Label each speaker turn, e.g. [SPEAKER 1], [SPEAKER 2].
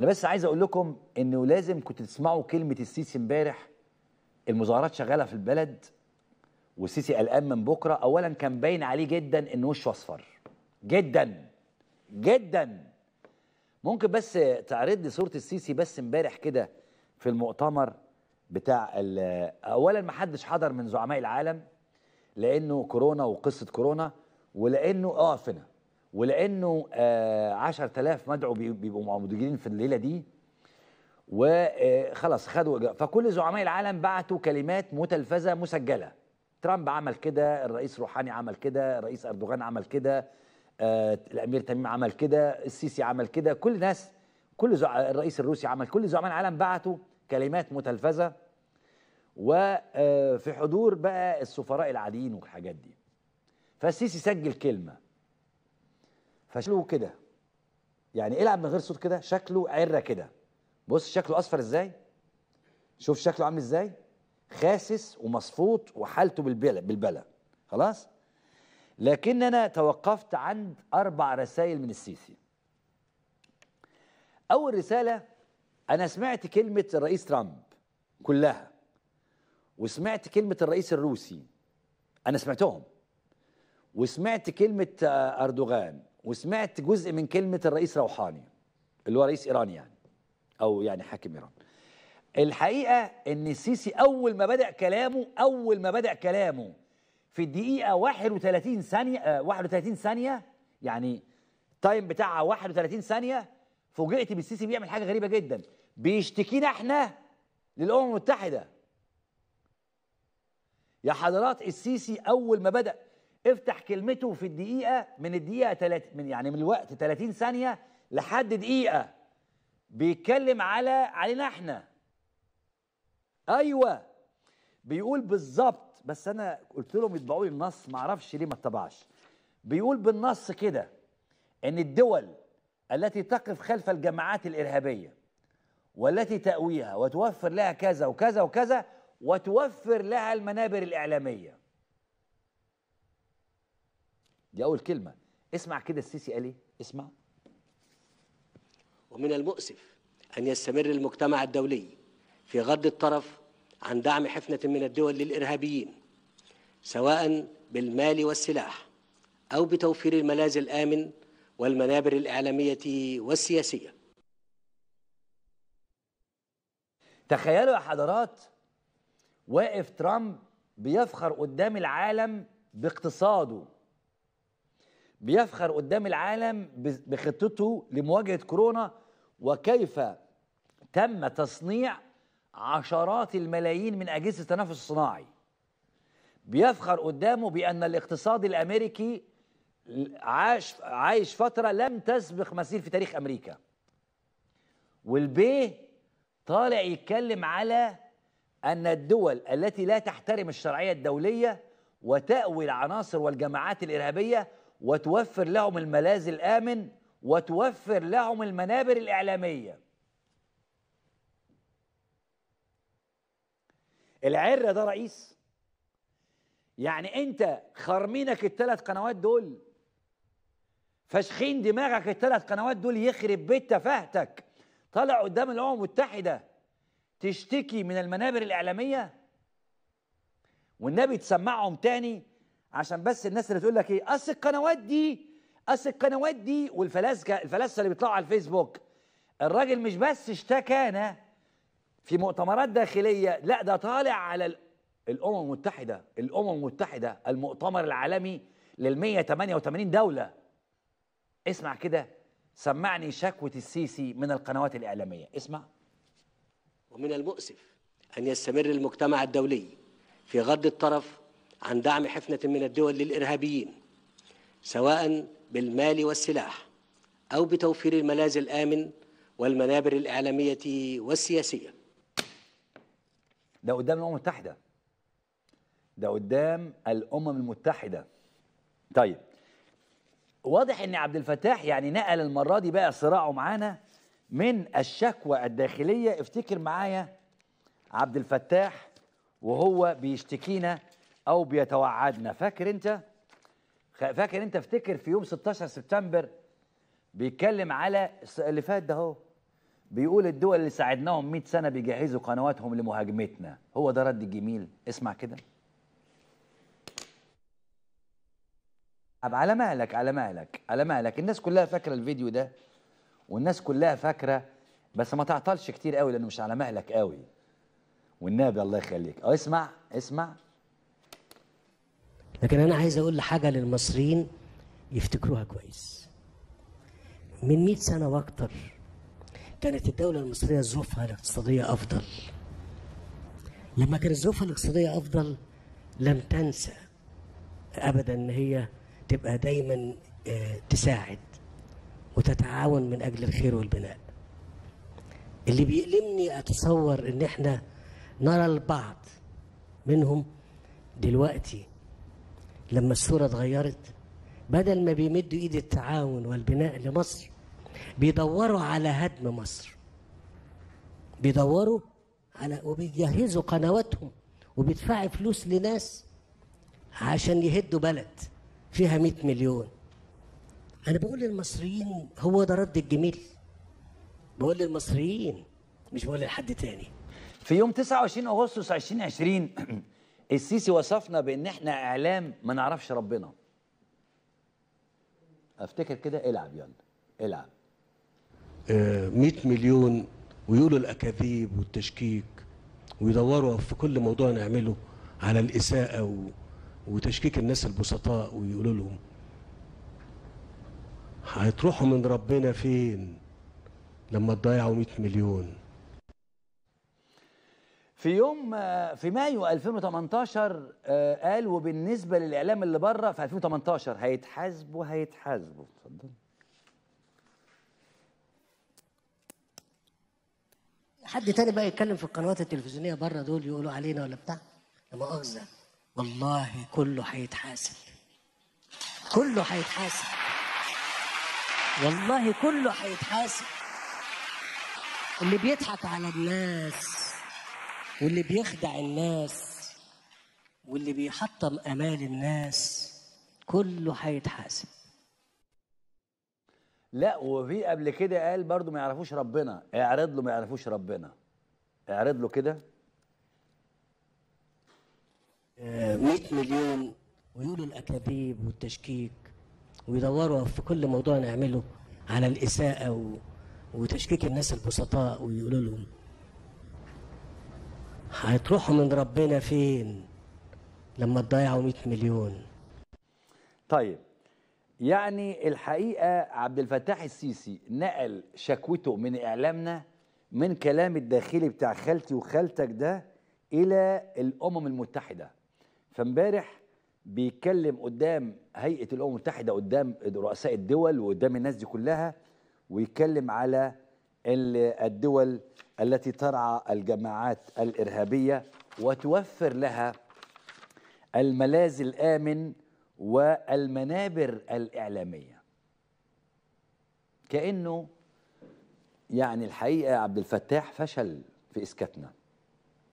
[SPEAKER 1] انا بس عايز اقول لكم انه لازم كنت تسمعوا كلمه السيسي امبارح المظاهرات شغاله في البلد والسيسي قلقان من بكره اولا كان باين عليه جدا ان وشه اصفر جدا جدا ممكن بس تعرض لي صوره السيسي بس امبارح كده في المؤتمر بتاع اولا ما حدش حضر من زعماء العالم لانه كورونا وقصه كورونا ولانه اقف هنا ولانه 10000 آه، مدعو بيبقوا موجودين في الليله دي وخلاص آه، خدوا إجراء فكل زعماء العالم بعتوا كلمات متلفزه مسجله ترامب عمل كده الرئيس روحاني عمل كده الرئيس اردوغان عمل كده آه، الامير تميم عمل كده السيسي عمل كده كل الناس كل زع... الرئيس الروسي عمل كل زعماء العالم بعتوا كلمات متلفزه وفي آه، حضور بقى السفراء العاديين والحاجات دي فالسيسي سجل كلمه فشكله كده يعني إيه العب من غير صوت كده شكله عره كده بص شكله اصفر ازاي شوف شكله عامل ازاي خاسس ومصفوط وحالته بالبلا بالبلا خلاص لكن انا توقفت عند اربع رسائل من السيسي اول رساله انا سمعت كلمه الرئيس ترامب كلها وسمعت كلمه الرئيس الروسي انا سمعتهم وسمعت كلمه آه، اردوغان وسمعت جزء من كلمه الرئيس روحاني اللي هو رئيس ايران يعني او يعني حاكم ايران الحقيقه ان السيسي اول ما بدا كلامه اول ما بدا كلامه في الدقيقه 31 ثانيه 31 آه، ثانيه يعني تايم بتاعها 31 ثانيه فوجئت بالسيسي بيعمل حاجه غريبه جدا بيشتكينا احنا للامم المتحده يا حضرات السيسي اول ما بدا افتح كلمته في الدقيقه من الدقيقه 30 من يعني من الوقت 30 ثانيه لحد دقيقه بيتكلم على علينا احنا ايوه بيقول بالظبط بس انا قلت لهم يطبعوا لي النص ما اعرفش ليه ما اتبعش بيقول بالنص كده ان الدول التي تقف خلف الجماعات الارهابيه والتي تأويها وتوفر لها كذا وكذا وكذا وتوفر لها المنابر الاعلاميه دي اول كلمه اسمع كده السيسي قال ايه اسمع
[SPEAKER 2] ومن المؤسف ان يستمر المجتمع الدولي في غض الطرف عن دعم حفنه من الدول للارهابيين سواء بالمال والسلاح او بتوفير الملاذ الامن والمنابر الاعلاميه والسياسيه
[SPEAKER 1] تخيلوا يا حضرات واقف ترامب بيفخر قدام العالم باقتصاده بيفخر قدام العالم بخطته لمواجهة كورونا وكيف تم تصنيع عشرات الملايين من أجهزة التنفس الصناعي بيفخر قدامه بأن الاقتصاد الأمريكي عاش عايش فترة لم تسبق مثيل في تاريخ أمريكا والبيه طالع يتكلم على أن الدول التي لا تحترم الشرعية الدولية وتأوي العناصر والجماعات الإرهابية وتوفر لهم الملاذ الآمن وتوفر لهم المنابر الإعلامية العرة ده رئيس يعني انت خرمينك الثلاث قنوات دول فشخين دماغك الثلاث قنوات دول يخرب بيت تفاهتك طالع قدام الامم المتحده تشتكي من المنابر الاعلاميه والنبي تسمعهم تاني عشان بس الناس اللي تقول لك ايه اصل القنوات دي اصل القنوات دي والفلاسفه الفلاسفه اللي بيطلعوا على الفيسبوك الراجل مش بس انا في مؤتمرات داخليه لا ده طالع على الامم المتحده الامم المتحده المؤتمر العالمي لل 188 دوله اسمع كده سمعني شكوى السيسي من القنوات الاعلاميه اسمع
[SPEAKER 2] ومن المؤسف ان يستمر المجتمع الدولي في غض الطرف عن دعم حفنة من الدول للإرهابيين سواء بالمال والسلاح أو بتوفير الملاذ الآمن والمنابر الإعلامية والسياسية
[SPEAKER 1] ده قدام الأمم المتحدة ده قدام الأمم المتحدة طيب واضح ان عبد الفتاح يعني نقل المره دي بقى صراعه معانا من الشكوى الداخليه افتكر معايا عبد الفتاح وهو بيشتكينا او بيتوعدنا فاكر انت فاكر انت افتكر في يوم 16 سبتمبر بيتكلم على اللي فات ده اهو بيقول الدول اللي ساعدناهم 100 سنه بيجهزوا قنواتهم لمهاجمتنا هو ده رد الجميل اسمع كده طب على مهلك على مهلك على مهلك الناس كلها فاكره الفيديو ده والناس كلها فاكره بس ما تعطلش كتير قوي لانه مش على مهلك قوي والنبي الله يخليك اه اسمع اسمع
[SPEAKER 2] لكن أنا عايز أقول حاجة للمصريين يفتكروها كويس من 100 سنة وأكتر كانت الدولة المصرية ظروفها الاقتصادية أفضل لما كانت ظروفها الاقتصادية أفضل لم تنسى أبدا أن هي تبقى دايما آه، تساعد وتتعاون من أجل الخير والبناء اللي بيألمني أتصور أن احنا نرى البعض منهم دلوقتي لما الصورة اتغيرت بدل ما بيمدوا ايد التعاون والبناء لمصر بيدوروا على هدم مصر بيدوروا على وبيجهزوا قنواتهم وبيدفعوا فلوس لناس عشان يهدوا بلد فيها 100 مليون انا بقول للمصريين هو ده رد الجميل بقول للمصريين مش بقول لحد تاني في يوم 29 اغسطس
[SPEAKER 1] 2020 السيسي وصفنا بان احنا اعلام ما نعرفش ربنا افتكر كده العب يلا العب
[SPEAKER 2] 100 آه، مليون ويقولوا الاكاذيب والتشكيك ويدوروا في كل موضوع نعمله على الاساءه و... وتشكيك الناس البسطاء ويقولوا لهم هتروحوا من ربنا فين لما تضيعوا 100 مليون في يوم آه،
[SPEAKER 1] في مايو 2018 آه، قال وبالنسبه للاعلام اللي بره في 2018 هيتحاسبوا هيتحاسبوا اتفضل
[SPEAKER 2] حد تاني بقى يتكلم في القنوات التلفزيونيه بره دول يقولوا علينا ولا بتاع لا مؤاخذه والله كله هيتحاسب كله هيتحاسب والله كله هيتحاسب اللي بيضحك على الناس واللي بيخدع الناس واللي بيحطم امال الناس كله هيتحاسب
[SPEAKER 1] لا وفي قبل كده قال برضو ما يعرفوش ربنا اعرض له ما يعرفوش ربنا اعرض له كده
[SPEAKER 2] 100 آه، مليون ويقولوا الاكاذيب والتشكيك ويدوروا في كل موضوع نعمله على الاساءه و... وتشكيك الناس البسطاء ويقولوا لهم هتروحوا من ربنا فين لما تضيعوا 100 مليون
[SPEAKER 1] طيب يعني الحقيقة عبد الفتاح السيسي نقل شكوته من إعلامنا من كلام الداخلي بتاع خالتي وخالتك ده إلى الأمم المتحدة فامبارح بيتكلم قدام هيئة الأمم المتحدة قدام رؤساء الدول وقدام الناس دي كلها ويتكلم على الدول التي ترعى الجماعات الإرهابية وتوفر لها الملاذ الآمن والمنابر الإعلامية كأنه يعني الحقيقة عبد الفتاح فشل في إسكاتنا